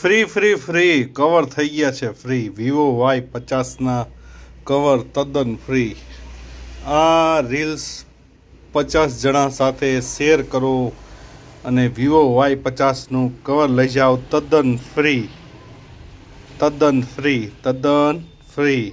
free free free cover થઈ ગયા છે ફ્રી વિવો વાય પચાસના કવર તદ્દન ફ્રી આ રીલ્સ પચાસ જણા સાથે શેર કરો અને વિવો વાય પચાસનું કવર લઈ જાઓ તદ્દન ફ્રી તદ્દન ફ્રી તદ્દન ફ્રી